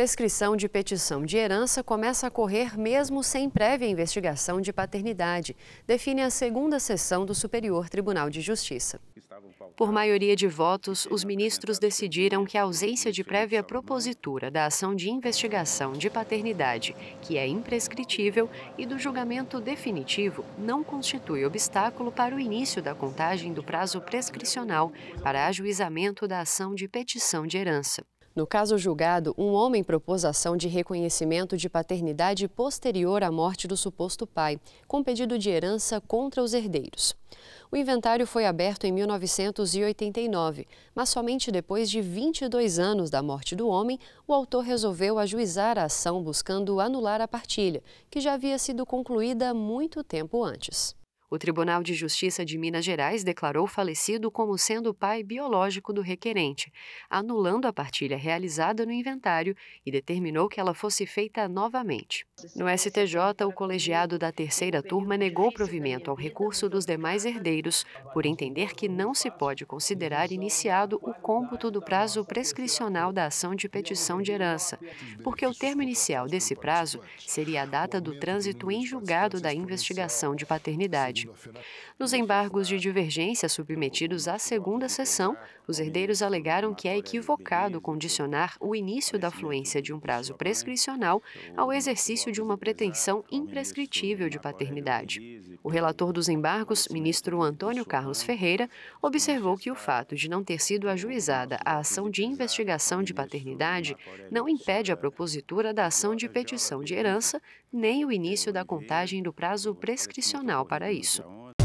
prescrição de petição de herança começa a correr mesmo sem prévia investigação de paternidade, define a segunda sessão do Superior Tribunal de Justiça. Por maioria de votos, os ministros decidiram que a ausência de prévia propositura da ação de investigação de paternidade, que é imprescritível, e do julgamento definitivo não constitui obstáculo para o início da contagem do prazo prescricional para ajuizamento da ação de petição de herança. No caso julgado, um homem propôs ação de reconhecimento de paternidade posterior à morte do suposto pai, com pedido de herança contra os herdeiros. O inventário foi aberto em 1989, mas somente depois de 22 anos da morte do homem, o autor resolveu ajuizar a ação buscando anular a partilha, que já havia sido concluída muito tempo antes. O Tribunal de Justiça de Minas Gerais declarou falecido como sendo o pai biológico do requerente, anulando a partilha realizada no inventário e determinou que ela fosse feita novamente. No STJ, o colegiado da terceira turma negou provimento ao recurso dos demais herdeiros, por entender que não se pode considerar iniciado o cômputo do prazo prescricional da ação de petição de herança, porque o termo inicial desse prazo seria a data do trânsito em julgado da investigação de paternidade morte. Nos embargos de divergência submetidos à segunda sessão, os herdeiros alegaram que é equivocado condicionar o início da fluência de um prazo prescricional ao exercício de uma pretensão imprescritível de paternidade. O relator dos embargos, ministro Antônio Carlos Ferreira, observou que o fato de não ter sido ajuizada a ação de investigação de paternidade não impede a propositura da ação de petição de herança nem o início da contagem do prazo prescricional para isso. isso.